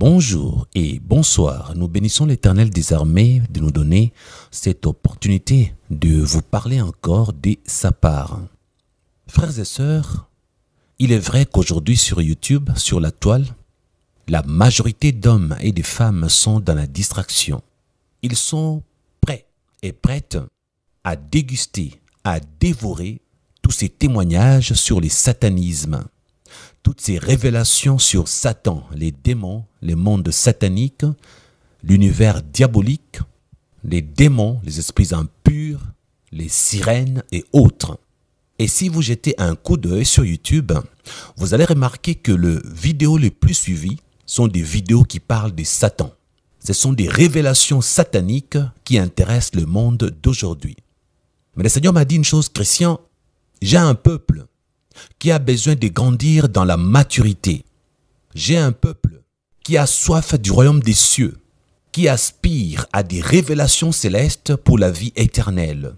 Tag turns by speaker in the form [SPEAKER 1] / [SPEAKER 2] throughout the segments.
[SPEAKER 1] Bonjour et bonsoir. Nous bénissons l'Éternel des armées de nous donner cette opportunité de vous parler encore de sa part. Frères et sœurs, il est vrai qu'aujourd'hui sur YouTube, sur la toile, la majorité d'hommes et de femmes sont dans la distraction. Ils sont prêts et prêtes à déguster, à dévorer tous ces témoignages sur les satanismes, toutes ces révélations sur Satan, les démons, les mondes sataniques, l'univers diabolique, les démons, les esprits impurs, les sirènes et autres. Et si vous jetez un coup d'œil sur YouTube, vous allez remarquer que les vidéos les plus suivies sont des vidéos qui parlent de Satan. Ce sont des révélations sataniques qui intéressent le monde d'aujourd'hui. Mais le Seigneur m'a dit une chose, Christian, j'ai un peuple qui a besoin de grandir dans la maturité. J'ai un peuple qui a soif du royaume des cieux, qui aspire à des révélations célestes pour la vie éternelle.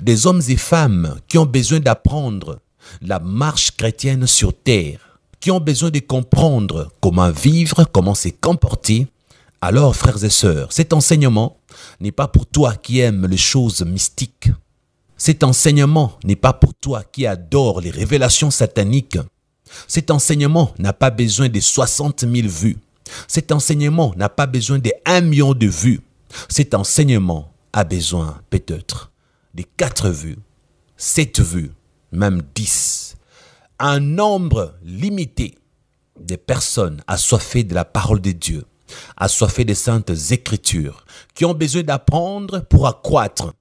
[SPEAKER 1] Des hommes et femmes qui ont besoin d'apprendre la marche chrétienne sur terre, qui ont besoin de comprendre comment vivre, comment se comporter. Alors, frères et sœurs, cet enseignement n'est pas pour toi qui aimes les choses mystiques, cet enseignement n'est pas pour toi qui adore les révélations sataniques. Cet enseignement n'a pas besoin de 60 000 vues. Cet enseignement n'a pas besoin de 1 million de vues. Cet enseignement a besoin peut-être de 4 vues, 7 vues, même 10. Un nombre limité de personnes assoiffées de la parole de Dieu, assoiffées des saintes écritures, qui ont besoin d'apprendre pour accroître,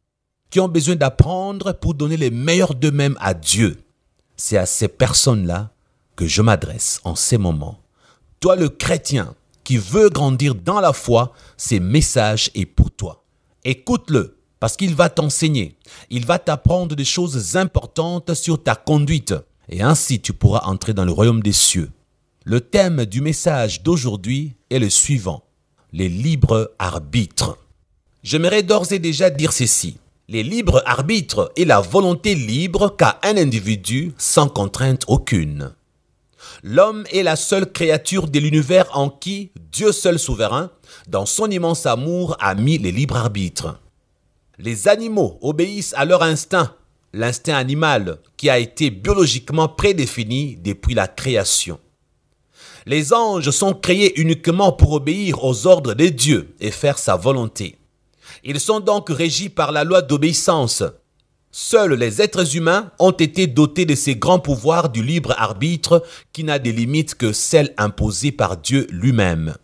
[SPEAKER 1] qui ont besoin d'apprendre pour donner les meilleurs d'eux-mêmes à Dieu. C'est à ces personnes-là que je m'adresse en ces moments. Toi le chrétien qui veut grandir dans la foi, ces messages est pour toi. Écoute-le parce qu'il va t'enseigner. Il va t'apprendre des choses importantes sur ta conduite et ainsi tu pourras entrer dans le royaume des cieux. Le thème du message d'aujourd'hui est le suivant, les libres arbitres. J'aimerais d'ores et déjà dire ceci les libres arbitres et la volonté libre qu'a un individu sans contrainte aucune. L'homme est la seule créature de l'univers en qui Dieu seul souverain, dans son immense amour, a mis les libres arbitres. Les animaux obéissent à leur instinct, l'instinct animal qui a été biologiquement prédéfini depuis la création. Les anges sont créés uniquement pour obéir aux ordres des dieux et faire sa volonté. Ils sont donc régis par la loi d'obéissance. Seuls les êtres humains ont été dotés de ces grands pouvoirs du libre arbitre qui n'a des limites que celles imposées par Dieu lui-même.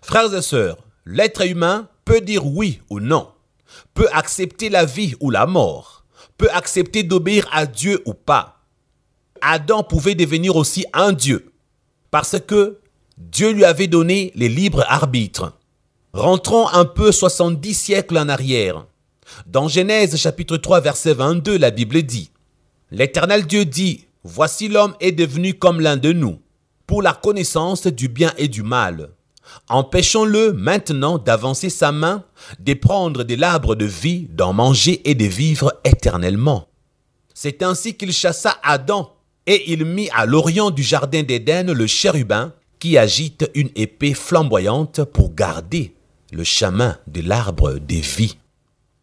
[SPEAKER 1] Frères et sœurs, l'être humain peut dire oui ou non, peut accepter la vie ou la mort, peut accepter d'obéir à Dieu ou pas. Adam pouvait devenir aussi un Dieu, parce que Dieu lui avait donné les libres arbitres. Rentrons un peu 70 siècles en arrière. Dans Genèse chapitre 3 verset 22, la Bible dit L'Éternel Dieu dit Voici l'homme est devenu comme l'un de nous, pour la connaissance du bien et du mal. Empêchons-le maintenant d'avancer sa main, de prendre des l'arbre de vie, d'en manger et de vivre éternellement. C'est ainsi qu'il chassa Adam, et il mit à l'orient du jardin d'Éden le chérubin qui agite une épée flamboyante pour garder le chemin de l'arbre des vies.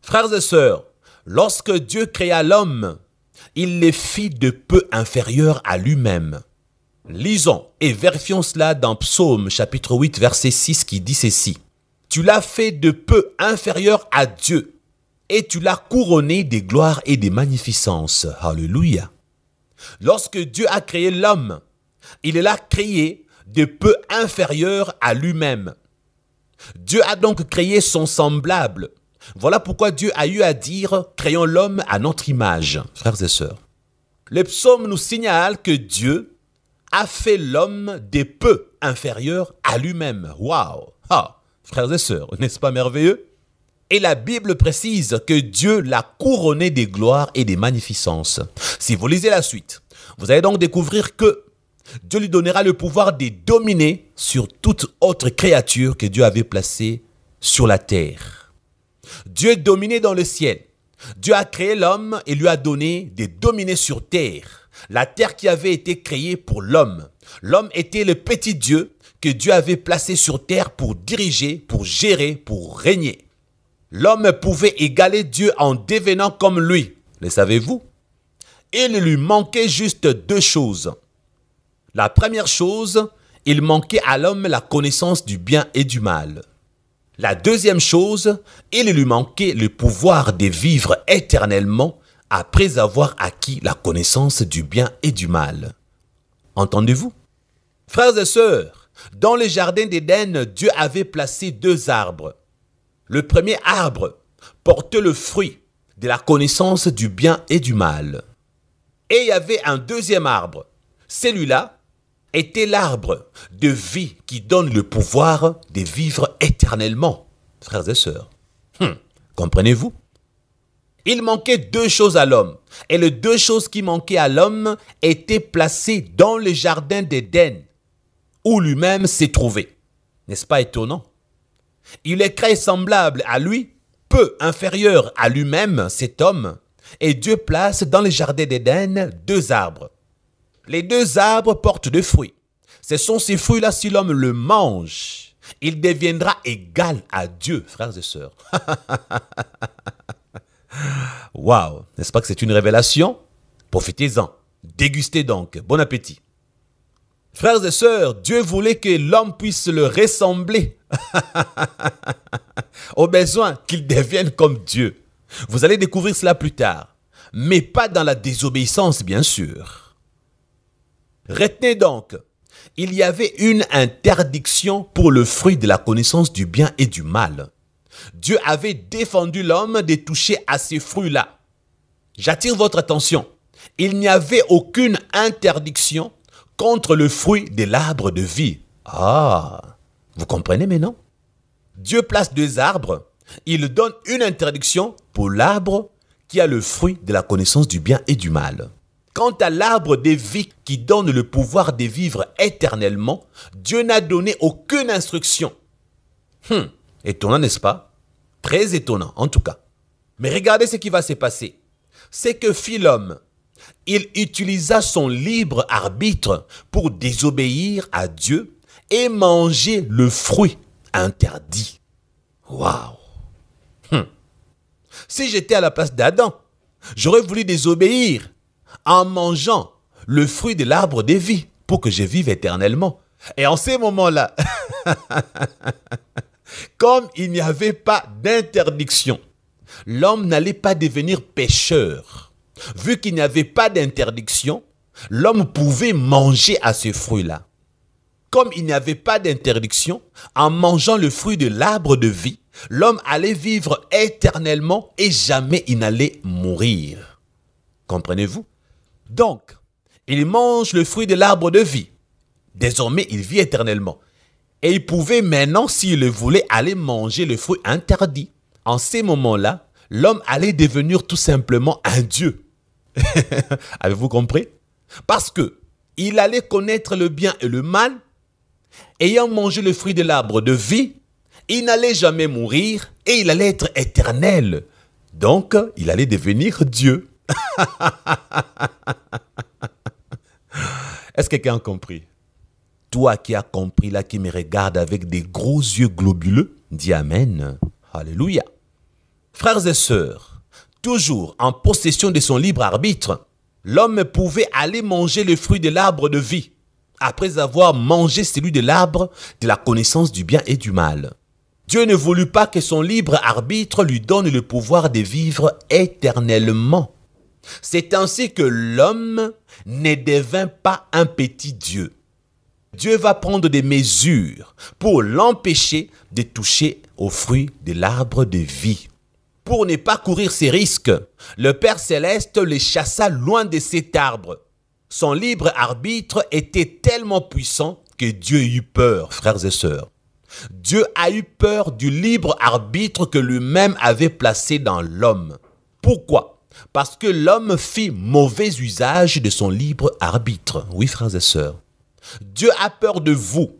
[SPEAKER 1] Frères et sœurs, lorsque Dieu créa l'homme, il les fit de peu inférieur à lui-même. Lisons et vérifions cela dans Psaume chapitre 8 verset 6 qui dit ceci. Tu l'as fait de peu inférieur à Dieu et tu l'as couronné des gloires et des magnificences. Alléluia. Lorsque Dieu a créé l'homme, il l'a créé de peu inférieur à lui-même. Dieu a donc créé son semblable. Voilà pourquoi Dieu a eu à dire, créons l'homme à notre image, frères et sœurs. Le psaume nous signale que Dieu a fait l'homme des peu inférieurs à lui-même. Waouh Ah, frères et sœurs, n'est-ce pas merveilleux et la Bible précise que Dieu l'a couronné des gloires et des magnificences. Si vous lisez la suite, vous allez donc découvrir que Dieu lui donnera le pouvoir de dominer sur toute autre créature que Dieu avait placée sur la terre. Dieu dominait dans le ciel. Dieu a créé l'homme et lui a donné des dominés sur terre, la terre qui avait été créée pour l'homme. L'homme était le petit Dieu que Dieu avait placé sur terre pour diriger, pour gérer, pour régner. L'homme pouvait égaler Dieu en devenant comme lui. Le savez-vous Il lui manquait juste deux choses. La première chose, il manquait à l'homme la connaissance du bien et du mal. La deuxième chose, il lui manquait le pouvoir de vivre éternellement après avoir acquis la connaissance du bien et du mal. Entendez-vous Frères et sœurs, dans le jardin d'Éden, Dieu avait placé deux arbres. Le premier arbre portait le fruit de la connaissance du bien et du mal. Et il y avait un deuxième arbre. Celui-là était l'arbre de vie qui donne le pouvoir de vivre éternellement, frères et sœurs. Hum, comprenez-vous Il manquait deux choses à l'homme, et les deux choses qui manquaient à l'homme étaient placées dans le jardin d'Éden, où lui-même s'est trouvé. N'est-ce pas étonnant Il est très semblable à lui, peu inférieur à lui-même, cet homme, et Dieu place dans le jardin d'Éden deux arbres, les deux arbres portent des fruits. Ce sont ces fruits-là, si l'homme le mange, il deviendra égal à Dieu, frères et sœurs. Waouh, n'est-ce pas que c'est une révélation Profitez-en, dégustez donc, bon appétit. Frères et sœurs, Dieu voulait que l'homme puisse le ressembler. Au besoin qu'il devienne comme Dieu. Vous allez découvrir cela plus tard, mais pas dans la désobéissance, bien sûr. Retenez donc, il y avait une interdiction pour le fruit de la connaissance du bien et du mal. Dieu avait défendu l'homme de toucher à ces fruits-là. J'attire votre attention. Il n'y avait aucune interdiction contre le fruit de l'arbre de vie. Ah, vous comprenez maintenant Dieu place deux arbres. Il donne une interdiction pour l'arbre qui a le fruit de la connaissance du bien et du mal. Quant à l'arbre des vies qui donne le pouvoir de vivre éternellement, Dieu n'a donné aucune instruction. Hmm, étonnant, n'est-ce pas Très étonnant, en tout cas. Mais regardez ce qui va se passer. C'est que Philom, Il utilisa son libre arbitre pour désobéir à Dieu et manger le fruit interdit. Waouh hmm. Si j'étais à la place d'Adam, j'aurais voulu désobéir en mangeant le fruit de l'arbre de vie pour que je vive éternellement. Et en ces moments-là, comme il n'y avait pas d'interdiction, l'homme n'allait pas devenir pécheur. Vu qu'il n'y avait pas d'interdiction, l'homme pouvait manger à ce fruit-là. Comme il n'y avait pas d'interdiction, en mangeant le fruit de l'arbre de vie, l'homme allait vivre éternellement et jamais il n'allait mourir. Comprenez-vous donc, il mange le fruit de l'arbre de vie. Désormais, il vit éternellement. Et il pouvait maintenant, s'il le voulait, aller manger le fruit interdit. En ces moments-là, l'homme allait devenir tout simplement un dieu. Avez-vous compris Parce que il allait connaître le bien et le mal. Ayant mangé le fruit de l'arbre de vie, il n'allait jamais mourir et il allait être éternel. Donc, il allait devenir Dieu. Est-ce que quelqu'un a compris Toi qui as compris, là, qui me regarde avec des gros yeux globuleux, dis Amen. Alléluia. Frères et sœurs, toujours en possession de son libre arbitre, l'homme pouvait aller manger le fruit de l'arbre de vie, après avoir mangé celui de l'arbre de la connaissance du bien et du mal. Dieu ne voulut pas que son libre arbitre lui donne le pouvoir de vivre éternellement c'est ainsi que l'homme ne devint pas un petit Dieu. Dieu va prendre des mesures pour l'empêcher de toucher au fruits de l'arbre de vie. Pour ne pas courir ces risques, le Père céleste les chassa loin de cet arbre. Son libre arbitre était tellement puissant que Dieu eut peur, frères et sœurs. Dieu a eu peur du libre arbitre que lui-même avait placé dans l'homme. Pourquoi parce que l'homme fit mauvais usage de son libre arbitre. Oui, frères et sœurs. Dieu a peur de vous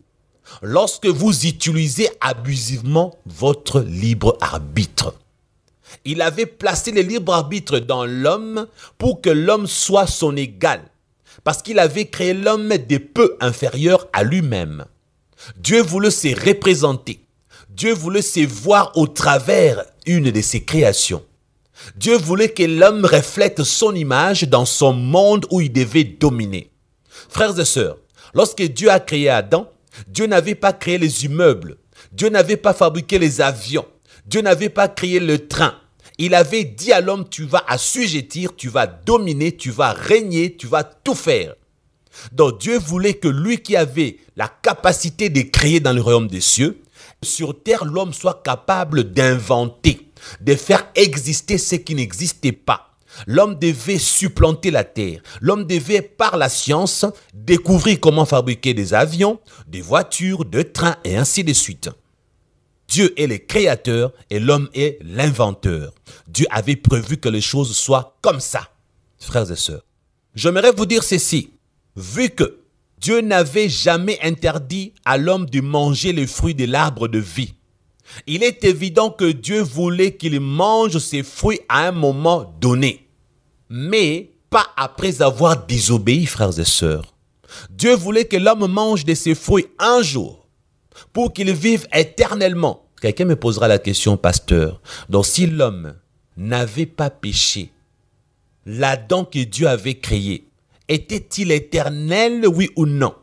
[SPEAKER 1] lorsque vous utilisez abusivement votre libre arbitre. Il avait placé le libre arbitre dans l'homme pour que l'homme soit son égal, parce qu'il avait créé l'homme des peu inférieurs à lui-même. Dieu voulait se représenter. Dieu voulait se voir au travers une de ses créations. Dieu voulait que l'homme reflète son image dans son monde où il devait dominer. Frères et sœurs, lorsque Dieu a créé Adam, Dieu n'avait pas créé les immeubles, Dieu n'avait pas fabriqué les avions, Dieu n'avait pas créé le train. Il avait dit à l'homme, tu vas assujettir, tu vas dominer, tu vas régner, tu vas tout faire. Donc Dieu voulait que lui qui avait la capacité de créer dans le royaume des cieux, sur terre, l'homme soit capable d'inventer, de faire exister ce qui n'existait pas. L'homme devait supplanter la terre. L'homme devait, par la science, découvrir comment fabriquer des avions, des voitures, des trains et ainsi de suite. Dieu est le créateur et l'homme est l'inventeur. Dieu avait prévu que les choses soient comme ça, frères et sœurs. J'aimerais vous dire ceci. Vu que Dieu n'avait jamais interdit à l'homme de manger les fruits de l'arbre de vie. Il est évident que Dieu voulait qu'il mange ses fruits à un moment donné, mais pas après avoir désobéi, frères et sœurs. Dieu voulait que l'homme mange de ses fruits un jour pour qu'il vive éternellement. Quelqu'un me posera la question, pasteur. Donc si l'homme n'avait pas péché, la dent que Dieu avait créée, était-il éternel, oui ou non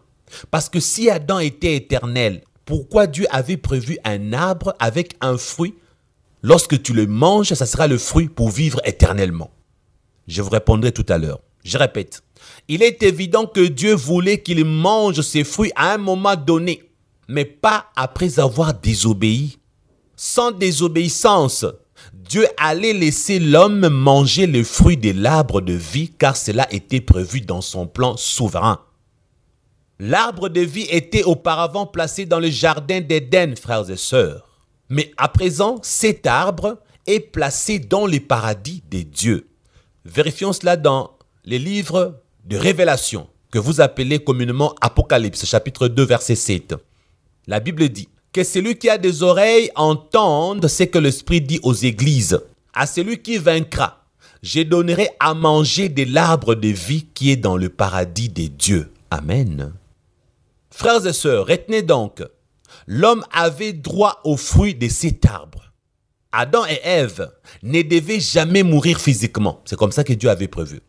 [SPEAKER 1] Parce que si Adam était éternel, pourquoi Dieu avait prévu un arbre avec un fruit Lorsque tu le manges, ça sera le fruit pour vivre éternellement. Je vous répondrai tout à l'heure. Je répète, il est évident que Dieu voulait qu'il mange ses fruits à un moment donné, mais pas après avoir désobéi. Sans désobéissance, Dieu allait laisser l'homme manger le fruit de l'arbre de vie car cela était prévu dans son plan souverain. L'arbre de vie était auparavant placé dans le jardin d'Éden, frères et sœurs. Mais à présent, cet arbre est placé dans le paradis des dieux. Vérifions cela dans les livres de Révélation, que vous appelez communément Apocalypse, chapitre 2, verset 7. La Bible dit, que celui qui a des oreilles entende ce que l'Esprit dit aux églises. À celui qui vaincra, je donnerai à manger de l'arbre de vie qui est dans le paradis des dieux. Amen. Frères et sœurs, retenez donc, l'homme avait droit au fruit de cet arbre. Adam et Ève ne devaient jamais mourir physiquement. C'est comme ça que Dieu avait prévu.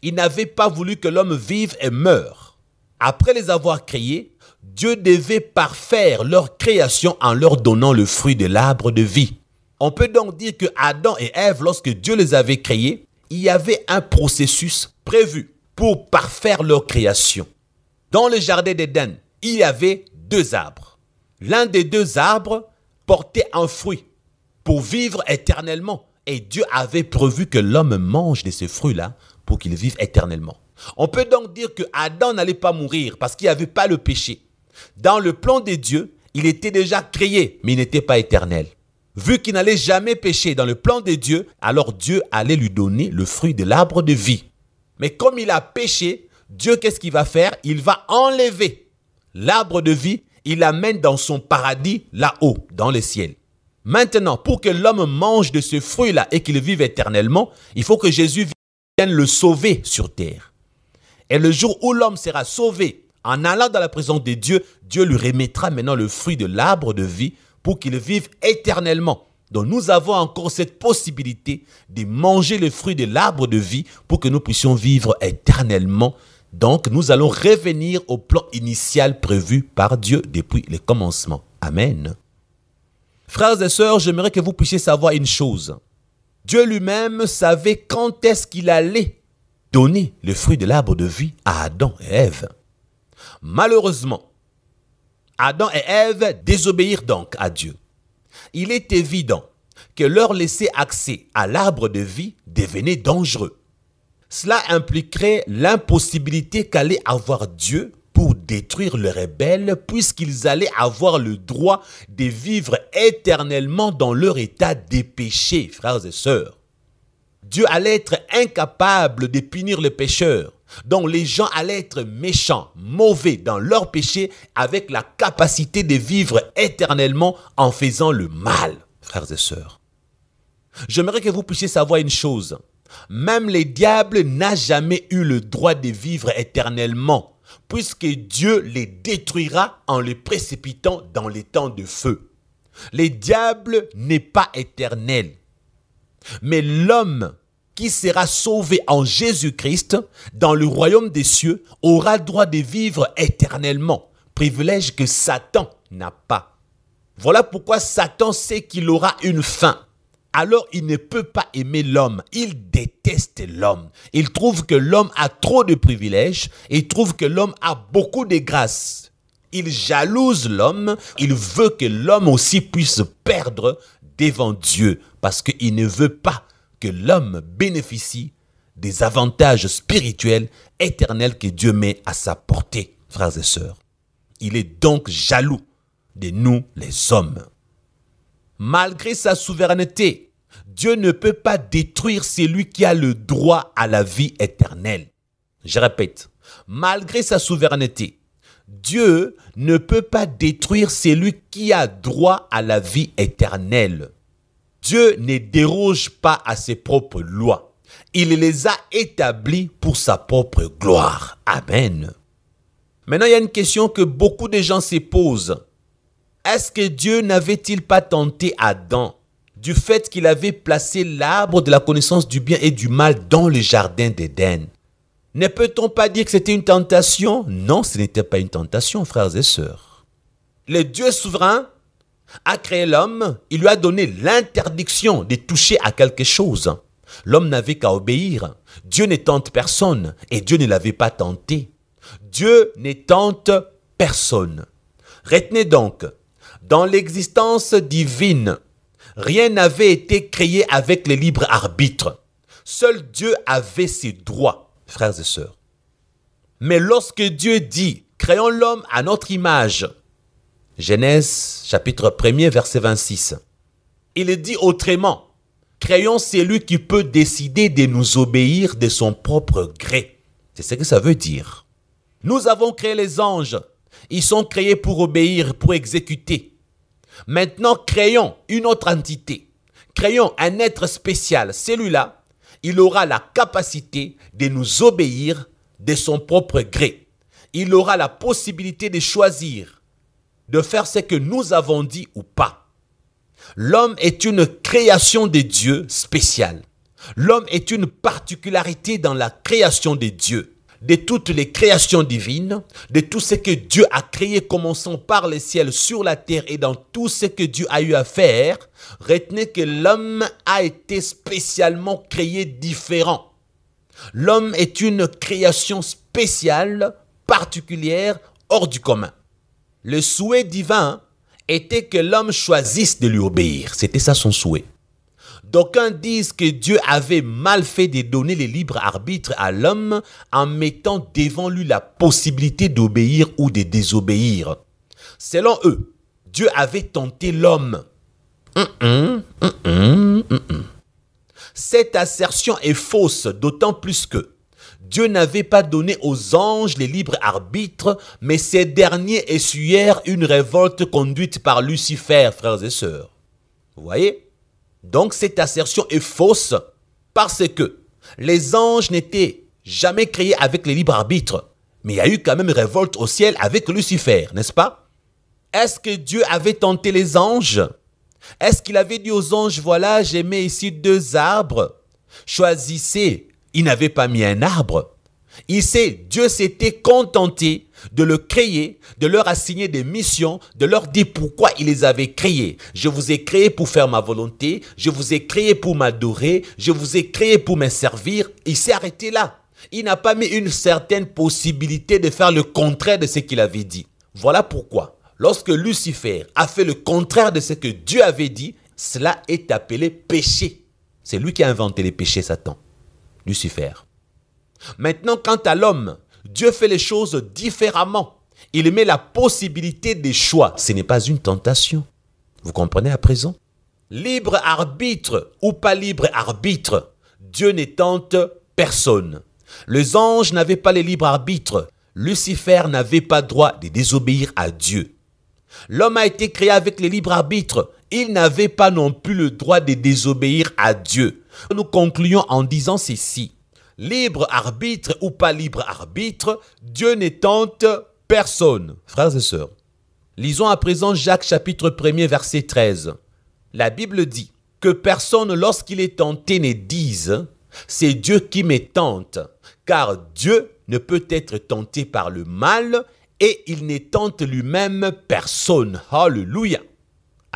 [SPEAKER 1] Il n'avait pas voulu que l'homme vive et meure. Après les avoir créés, Dieu devait parfaire leur création en leur donnant le fruit de l'arbre de vie. On peut donc dire que Adam et Ève, lorsque Dieu les avait créés, il y avait un processus prévu pour parfaire leur création. Dans le jardin d'Éden, il y avait deux arbres. L'un des deux arbres portait un fruit pour vivre éternellement. Et Dieu avait prévu que l'homme mange de ce fruit-là pour qu'il vive éternellement. On peut donc dire que Adam n'allait pas mourir parce qu'il n'y avait pas le péché. Dans le plan de Dieu, il était déjà créé, mais il n'était pas éternel. Vu qu'il n'allait jamais pécher dans le plan de Dieu, alors Dieu allait lui donner le fruit de l'arbre de vie. Mais comme il a péché, Dieu, qu'est-ce qu'il va faire Il va enlever l'arbre de vie, il l'amène dans son paradis, là-haut, dans le ciel. Maintenant, pour que l'homme mange de ce fruit-là et qu'il vive éternellement, il faut que Jésus vienne le sauver sur terre. Et le jour où l'homme sera sauvé en allant dans la présence de Dieu, Dieu lui remettra maintenant le fruit de l'arbre de vie pour qu'il vive éternellement. Donc nous avons encore cette possibilité de manger le fruit de l'arbre de vie pour que nous puissions vivre éternellement. Donc nous allons revenir au plan initial prévu par Dieu depuis le commencement. Amen. Frères et sœurs, j'aimerais que vous puissiez savoir une chose. Dieu lui-même savait quand est-ce qu'il allait donner le fruit de l'arbre de vie à Adam et Ève. Malheureusement, Adam et Ève désobéirent donc à Dieu. Il est évident que leur laisser accès à l'arbre de vie devenait dangereux. Cela impliquerait l'impossibilité qu'allait avoir Dieu pour détruire les rebelles puisqu'ils allaient avoir le droit de vivre éternellement dans leur état péchés, frères et sœurs. Dieu allait être incapable de punir les pécheurs. Donc les gens allaient être méchants, mauvais dans leurs péchés avec la capacité de vivre éternellement en faisant le mal, frères et sœurs. J'aimerais que vous puissiez savoir une chose. Même les diables n'a jamais eu le droit de vivre éternellement, puisque Dieu les détruira en les précipitant dans les temps de feu. Les diables n'est pas éternel. Mais l'homme qui sera sauvé en Jésus-Christ dans le royaume des cieux aura droit de vivre éternellement, privilège que Satan n'a pas. Voilà pourquoi Satan sait qu'il aura une fin. Alors il ne peut pas aimer l'homme, il déteste l'homme. Il trouve que l'homme a trop de privilèges, il trouve que l'homme a beaucoup de grâces. Il jalouse l'homme, il veut que l'homme aussi puisse perdre devant Dieu parce qu'il ne veut pas que l'homme bénéficie des avantages spirituels éternels que Dieu met à sa portée, frères et sœurs. Il est donc jaloux de nous les hommes. Malgré sa souveraineté, Dieu ne peut pas détruire celui qui a le droit à la vie éternelle. Je répète, malgré sa souveraineté, Dieu ne peut pas détruire celui qui a droit à la vie éternelle. Dieu ne déroge pas à ses propres lois. Il les a établies pour sa propre gloire. Amen. Maintenant, il y a une question que beaucoup de gens se posent. Est-ce que Dieu n'avait-il pas tenté Adam du fait qu'il avait placé l'arbre de la connaissance du bien et du mal dans le jardin d'Éden Ne peut-on pas dire que c'était une tentation Non, ce n'était pas une tentation, frères et sœurs. Les dieux souverains, a créé l'homme, il lui a donné l'interdiction de toucher à quelque chose. L'homme n'avait qu'à obéir. Dieu ne tente personne et Dieu ne l'avait pas tenté. Dieu ne tente personne. Retenez donc, dans l'existence divine, rien n'avait été créé avec le libre arbitre. Seul Dieu avait ses droits, frères et sœurs. Mais lorsque Dieu dit, créons l'homme à notre image, Genèse chapitre 1 verset 26. Il est dit autrement, créons celui qui peut décider de nous obéir de son propre gré. C'est ce que ça veut dire. Nous avons créé les anges. Ils sont créés pour obéir, pour exécuter. Maintenant, créons une autre entité. Créons un être spécial. Celui-là, il aura la capacité de nous obéir de son propre gré. Il aura la possibilité de choisir de faire ce que nous avons dit ou pas. L'homme est une création des dieux spéciale. L'homme est une particularité dans la création des dieux. De toutes les créations divines, de tout ce que Dieu a créé, commençant par le ciel, sur la terre et dans tout ce que Dieu a eu à faire, retenez que l'homme a été spécialement créé différent. L'homme est une création spéciale, particulière, hors du commun le souhait divin était que l'homme choisisse de lui obéir. C'était ça son souhait. D'aucuns disent que Dieu avait mal fait de donner le libre arbitre à l'homme en mettant devant lui la possibilité d'obéir ou de désobéir. Selon eux, Dieu avait tenté l'homme. Hum, hum, hum, Cette assertion est fausse, d'autant plus que Dieu n'avait pas donné aux anges les libres arbitres, mais ces derniers essuyèrent une révolte conduite par Lucifer, frères et sœurs. Vous voyez Donc cette assertion est fausse parce que les anges n'étaient jamais créés avec les libres arbitres. Mais il y a eu quand même une révolte au ciel avec Lucifer, n'est-ce pas Est-ce que Dieu avait tenté les anges Est-ce qu'il avait dit aux anges, voilà, j'ai mis ici deux arbres, choisissez il n'avait pas mis un arbre. Il sait, Dieu s'était contenté de le créer, de leur assigner des missions, de leur dire pourquoi il les avait créés. Je vous ai créé pour faire ma volonté, je vous ai créé pour m'adorer, je vous ai créé pour me servir. Il s'est arrêté là. Il n'a pas mis une certaine possibilité de faire le contraire de ce qu'il avait dit. Voilà pourquoi, lorsque Lucifer a fait le contraire de ce que Dieu avait dit, cela est appelé péché. C'est lui qui a inventé les péchés, Satan. Lucifer. Maintenant, quant à l'homme, Dieu fait les choses différemment. Il met la possibilité des choix. Ce n'est pas une tentation. Vous comprenez à présent Libre arbitre ou pas libre arbitre, Dieu ne tente personne. Les anges n'avaient pas les libres arbitres. Lucifer n'avait pas droit de désobéir à Dieu. L'homme a été créé avec les libres arbitres ils n'avaient pas non plus le droit de désobéir à Dieu. Nous concluons en disant ceci. Libre arbitre ou pas libre arbitre, Dieu ne tente personne. Frères et sœurs, lisons à présent Jacques chapitre 1 verset 13. La Bible dit que personne lorsqu'il est tenté ne dise c'est Dieu qui me tente, car Dieu ne peut être tenté par le mal et il ne tente lui-même personne. Alléluia.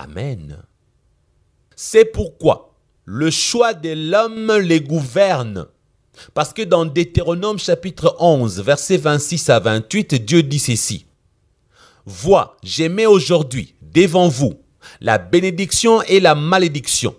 [SPEAKER 1] Amen. C'est pourquoi le choix de l'homme les gouverne. Parce que dans Deutéronome chapitre 11, versets 26 à 28, Dieu dit ceci. Vois, j'aimais aujourd'hui devant vous la bénédiction et la malédiction.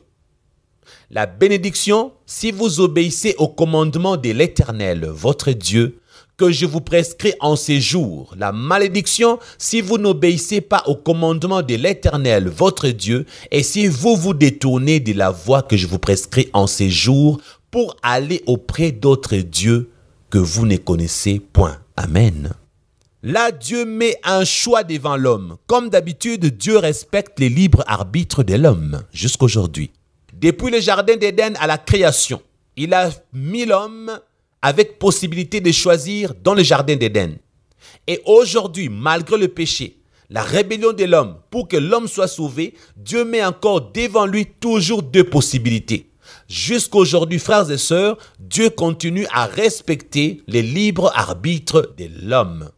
[SPEAKER 1] La bénédiction si vous obéissez au commandement de l'Éternel, votre Dieu, je vous prescris en ces jours, la malédiction, si vous n'obéissez pas au commandement de l'Éternel, votre Dieu, et si vous vous détournez de la voie que je vous prescris en ces jours pour aller auprès d'autres dieux que vous ne connaissez point. Amen. Là, Dieu met un choix devant l'homme. Comme d'habitude, Dieu respecte les libres arbitres de l'homme jusqu'aujourd'hui. Depuis le Jardin d'Éden à la création, il a mis l'homme avec possibilité de choisir dans le jardin d'Éden. Et aujourd'hui, malgré le péché, la rébellion de l'homme, pour que l'homme soit sauvé, Dieu met encore devant lui toujours deux possibilités. Jusqu'aujourd'hui, frères et sœurs, Dieu continue à respecter les libres arbitres de l'homme.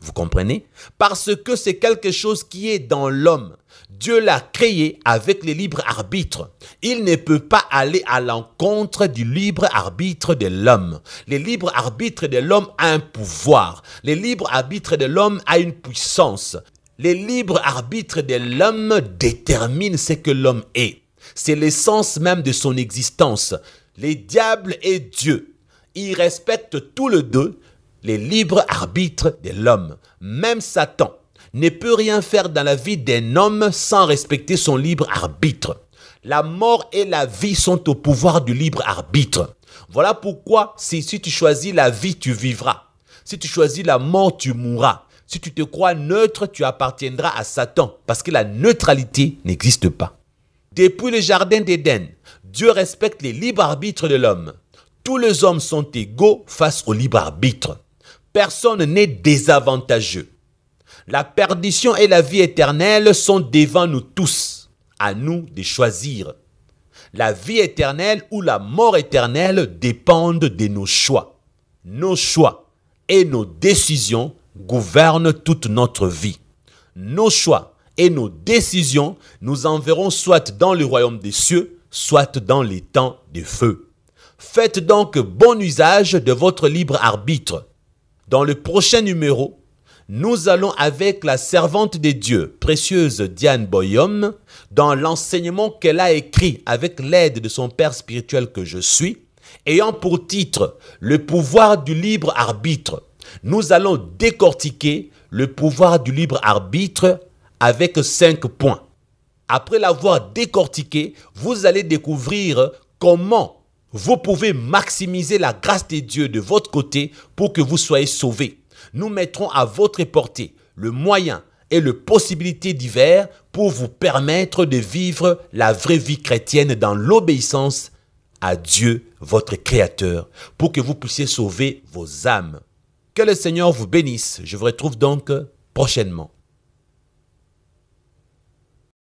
[SPEAKER 1] Vous comprenez Parce que c'est quelque chose qui est dans l'homme. Dieu l'a créé avec le libre arbitre. Il ne peut pas aller à l'encontre du libre arbitre de l'homme. Le libre arbitre de l'homme a un pouvoir. Le libre arbitre de l'homme a une puissance. Le libre arbitre de l'homme détermine ce que l'homme est. C'est l'essence même de son existence. Les diables et Dieu, ils respectent tous les deux les libres arbitres de l'homme. Même Satan, ne peut rien faire dans la vie d'un homme sans respecter son libre arbitre. La mort et la vie sont au pouvoir du libre arbitre. Voilà pourquoi si, tu choisis la vie, tu vivras. Si tu choisis la mort, tu mourras. Si tu te crois neutre, tu appartiendras à Satan, parce que la neutralité n'existe pas. Depuis le Jardin d'Éden, Dieu respecte les libres arbitres de l'homme. Tous les hommes sont égaux face au libre arbitre. Personne n'est désavantageux. La perdition et la vie éternelle sont devant nous tous, à nous de choisir. La vie éternelle ou la mort éternelle dépendent de nos choix. Nos choix et nos décisions gouvernent toute notre vie. Nos choix et nos décisions nous enverront soit dans le royaume des cieux, soit dans les temps de feu. Faites donc bon usage de votre libre arbitre. Dans le prochain numéro, nous allons avec la servante de Dieu, précieuse Diane Boyum, dans l'enseignement qu'elle a écrit avec l'aide de son père spirituel que je suis, ayant pour titre le pouvoir du libre arbitre. Nous allons décortiquer le pouvoir du libre arbitre avec cinq points. Après l'avoir décortiqué, vous allez découvrir comment vous pouvez maximiser la grâce de Dieu de votre côté pour que vous soyez sauvés nous mettrons à votre portée le moyen et les possibilités divers pour vous permettre de vivre la vraie vie chrétienne dans l'obéissance à Dieu, votre Créateur, pour que vous puissiez sauver vos âmes. Que le Seigneur vous bénisse. Je vous retrouve donc prochainement.